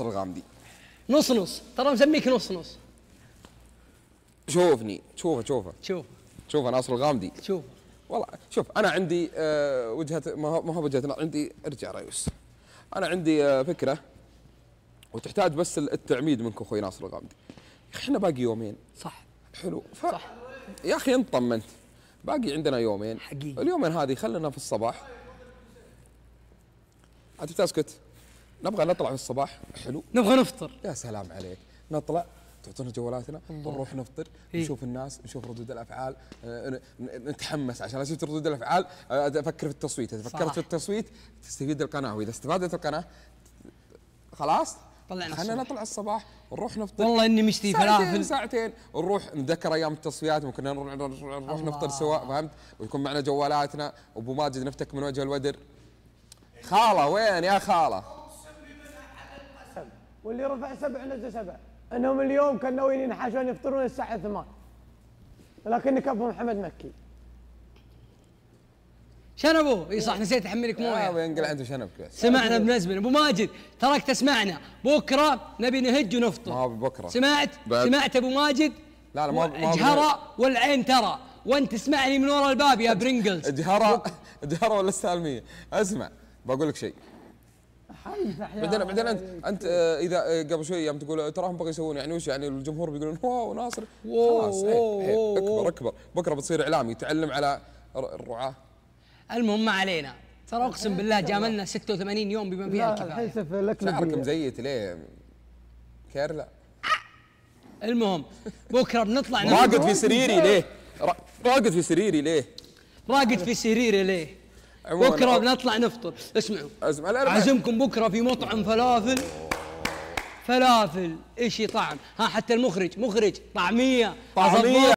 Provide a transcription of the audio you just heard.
نص الغامدي نص نص ترى مسميك نص نص شوفني شوفه شوفه شوف شوف ناصر الغامدي شوف والله شوف انا عندي آه وجهه ما هو ما هو وجهه نظر عندي ارجع ريوس انا عندي آه فكره وتحتاج بس التعميد منك اخوي ناصر الغامدي يا اخي احنا باقي يومين صح حلو ف... صح يا اخي انت طمنت باقي عندنا يومين حقيقي اليومين هذه خلينا في الصباح انت تسكت نبغى نطلع في الصباح حلو نبغى نفطر يا سلام عليك نطلع تعطونا جوالاتنا نروح نفطر إيه؟ نشوف الناس نشوف ردود الافعال نتحمس عشان اشوف ردود الافعال آه، افكر في التصويت اذا فكرت في التصويت تستفيد القناه واذا استفادت القناه خلاص طلعنا خلينا نطلع الصباح نروح نفطر والله اني مشتي فلافل ساعتين نروح نتذكر ايام التصفيات ممكن نروح, نروح نفطر سوا فهمت ويكون معنا جوالاتنا ابو ماجد نفتك من وجه الودر خاله وين يا خاله احسن واللي رفع سبع نزل سبع انهم اليوم كانوا ناويين ينحاشون يفطرون الساعه 8 لكن كفو محمد مكي شنبو اي صح نسيت احملك مويه ابو ينقل عنده شنب سمعنا بنزمن ابو ماجد تراك تسمعنا بكره نبي نهج ونفطر ما بكره سمعت بعد. سمعت ابو ماجد لا لا ما اجهره والعين ترى وانت تسمعني من ورا الباب يا برنجلز اجهره اجهره ولا السالميه اسمع بقول لك شيء بعدين بعدين انت انت آه، اذا آه، قبل شوي يوم تقول تراهم بغوا يسوون يعني وش يعني الجمهور بيقولون واو ناصر خلاص اكبر اكبر بكره بتصير اعلامي يتعلم على الرعاه المهم ما علينا ترى اقسم إيه، بالله جاملنا 86 يوم بما فيها الكفايه حيسف لك شعرك مزيت ليه؟ كيرلا المهم بكره بنطلع راقد في سريري ليه؟ راقد في سريري ليه؟ راقد في سريري ليه؟ بكره بنطلع نفطر اسمعوا اسمع عازمكم بكره في مطعم فلافل فلافل ايش طعم ها حتى المخرج مخرج طعميه طعميه